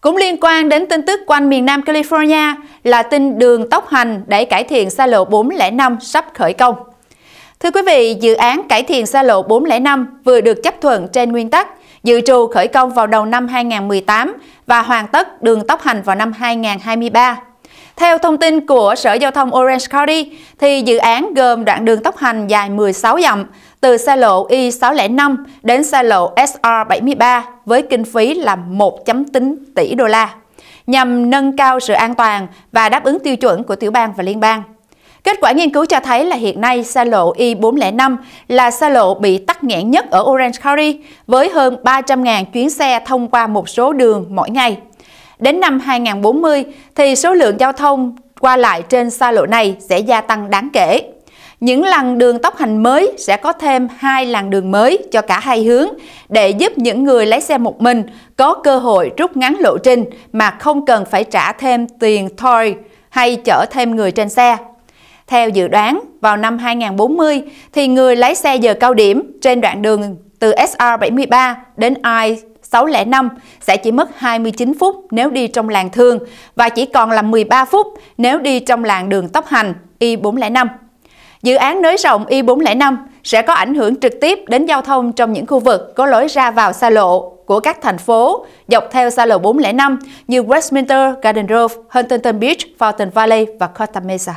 Cũng liên quan đến tin tức quanh miền Nam California là tin đường tốc hành để cải thiện xa lộ 405 sắp khởi công. Thưa quý vị, dự án cải thiện xa lộ 405 vừa được chấp thuận trên nguyên tắc dự trù khởi công vào đầu năm 2018 và hoàn tất đường tốc hành vào năm 2023. Theo thông tin của Sở Giao thông Orange County, thì dự án gồm đoạn đường tốc hành dài 16 dặm, từ xa lộ I605 đến xa lộ SR73 với kinh phí là 1.9 tỷ đô la, nhằm nâng cao sự an toàn và đáp ứng tiêu chuẩn của tiểu bang và liên bang. Kết quả nghiên cứu cho thấy là hiện nay xa lộ I405 là xa lộ bị tắc nghẽn nhất ở Orange County với hơn 300.000 chuyến xe thông qua một số đường mỗi ngày. Đến năm 2040 thì số lượng giao thông qua lại trên xa lộ này sẽ gia tăng đáng kể. Những làn đường tốc hành mới sẽ có thêm hai làn đường mới cho cả hai hướng để giúp những người lái xe một mình có cơ hội rút ngắn lộ trình mà không cần phải trả thêm tiền toll hay chở thêm người trên xe. Theo dự đoán, vào năm 2040 thì người lái xe giờ cao điểm trên đoạn đường từ SR73 đến I 605 sẽ chỉ mất 29 phút nếu đi trong làng thương và chỉ còn là 13 phút nếu đi trong làng đường tốc hành Y405. Dự án nới rộng Y405 sẽ có ảnh hưởng trực tiếp đến giao thông trong những khu vực có lối ra vào xa lộ của các thành phố dọc theo xa lộ 405 như Westminster, Garden Grove, Huntington Beach, Fountain Valley và Costa Mesa.